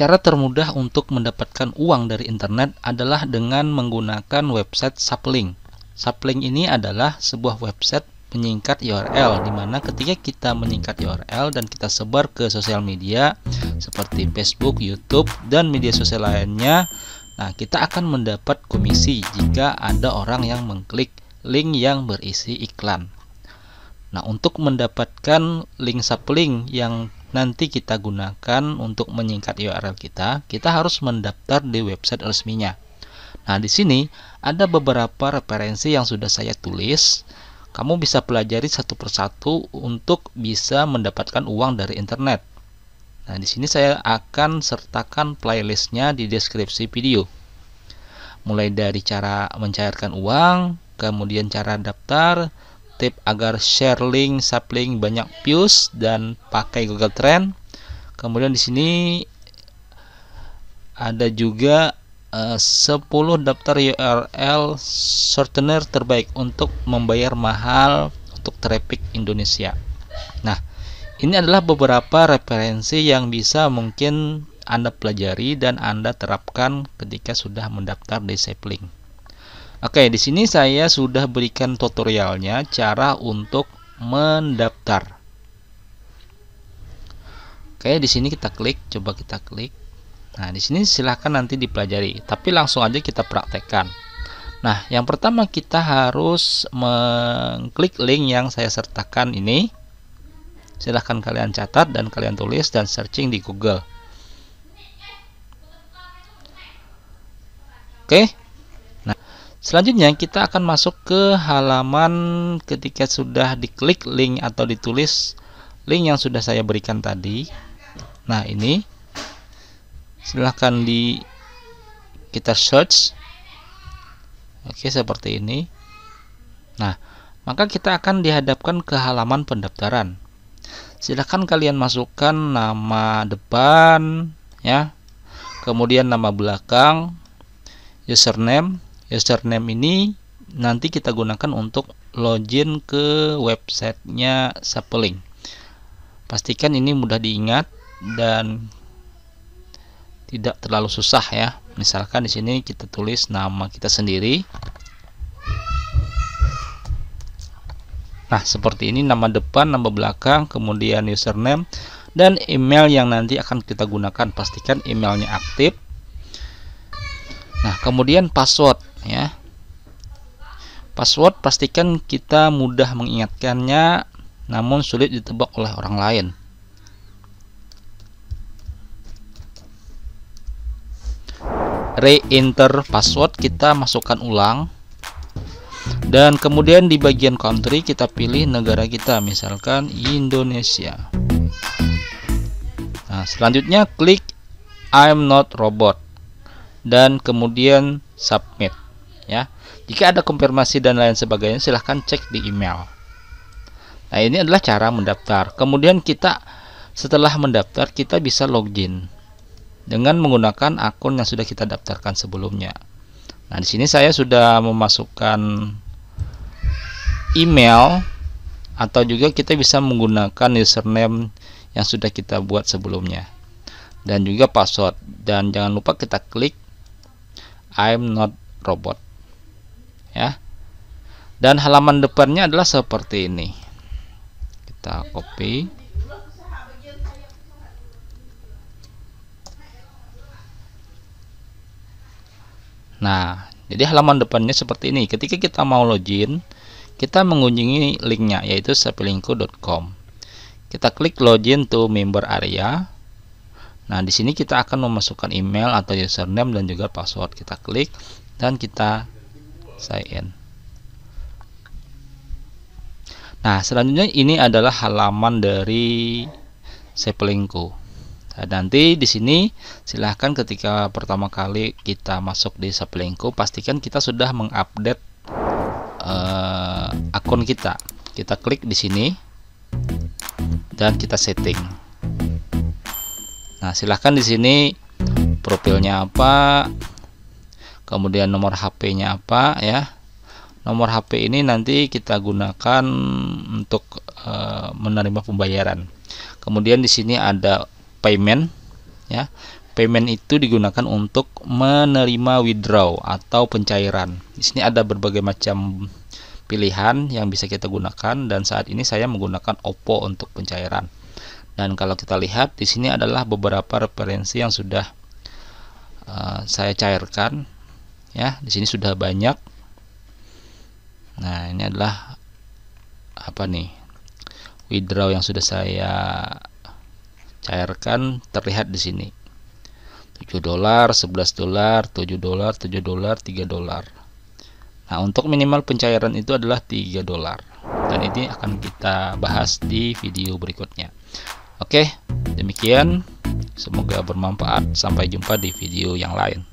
Cara termudah untuk mendapatkan uang dari internet adalah dengan menggunakan website Sublink. Sublink ini adalah sebuah website penyingkat URL di mana ketika kita menyingkat URL dan kita sebar ke sosial media seperti Facebook, YouTube, dan media sosial lainnya, nah kita akan mendapat komisi jika ada orang yang mengklik link yang berisi iklan. Nah, untuk mendapatkan link sublink yang nanti kita gunakan untuk menyingkat URL kita, kita harus mendaftar di website resminya. Nah, di sini ada beberapa referensi yang sudah saya tulis. Kamu bisa pelajari satu persatu untuk bisa mendapatkan uang dari internet. Nah, di sini saya akan sertakan playlistnya di deskripsi video. Mulai dari cara mencairkan uang, kemudian cara daftar, tip agar share link, sapling banyak views dan pakai Google Trend. Kemudian di sini ada juga eh, uh, 10 daftar URL shortener terbaik untuk membayar mahal untuk traffic Indonesia. Nah, ini adalah beberapa referensi yang bisa mungkin Anda pelajari dan Anda terapkan ketika sudah mendaftar di Sapling. Oke, di sini saya sudah berikan tutorialnya cara untuk mendaftar. Oke, di sini kita klik, coba kita klik. Nah, di sini silahkan nanti dipelajari, tapi langsung aja kita praktekkan. Nah, yang pertama kita harus mengklik link yang saya sertakan ini. Silahkan kalian catat dan kalian tulis dan searching di Google. Oke, Selanjutnya kita akan masuk ke halaman ketika sudah diklik link atau ditulis link yang sudah saya berikan tadi. Nah, ini silahkan di kita search. Oke, seperti ini. Nah, maka kita akan dihadapkan ke halaman pendaftaran. Silahkan kalian masukkan nama depan ya. Kemudian nama belakang, username username ini nanti kita gunakan untuk login ke websitenya sapling pastikan ini mudah diingat dan tidak terlalu susah ya misalkan di sini kita tulis nama kita sendiri nah seperti ini nama depan nama belakang kemudian username dan email yang nanti akan kita gunakan pastikan emailnya aktif nah kemudian password ya password pastikan kita mudah mengingatkannya namun sulit ditebak oleh orang lain re-enter password kita masukkan ulang dan kemudian di bagian country kita pilih negara kita misalkan Indonesia nah selanjutnya klik I'm not robot dan kemudian submit ya. Jika ada konfirmasi dan lain sebagainya silahkan cek di email. Nah, ini adalah cara mendaftar. Kemudian kita setelah mendaftar kita bisa login dengan menggunakan akun yang sudah kita daftarkan sebelumnya. Nah, di sini saya sudah memasukkan email atau juga kita bisa menggunakan username yang sudah kita buat sebelumnya dan juga password dan jangan lupa kita klik I'm not robot ya dan halaman depannya adalah seperti ini kita copy nah jadi halaman depannya seperti ini ketika kita mau login kita mengunjungi linknya yaitu sapilingko.com kita klik login to member area nah di sini kita akan memasukkan email atau username dan juga password kita klik dan kita Sain. Nah, selanjutnya ini adalah halaman dari Sepelingku. Nah, nanti di sini silahkan ketika pertama kali kita masuk di Sepelingku, pastikan kita sudah mengupdate uh, akun kita. Kita klik di sini dan kita setting. Nah, silahkan di sini profilnya apa, kemudian nomor HP-nya apa ya nomor HP ini nanti kita gunakan untuk e, menerima pembayaran kemudian di sini ada payment ya payment itu digunakan untuk menerima withdraw atau pencairan di sini ada berbagai macam pilihan yang bisa kita gunakan dan saat ini saya menggunakan Oppo untuk pencairan dan kalau kita lihat di sini adalah beberapa referensi yang sudah uh, saya cairkan ya di sini sudah banyak nah ini adalah apa nih withdraw yang sudah saya cairkan terlihat di sini 7 dolar 11 dolar 7 dolar 7 dolar 3 dolar Nah untuk minimal pencairan itu adalah 3 dolar dan ini akan kita bahas di video berikutnya Oke demikian semoga bermanfaat sampai jumpa di video yang lain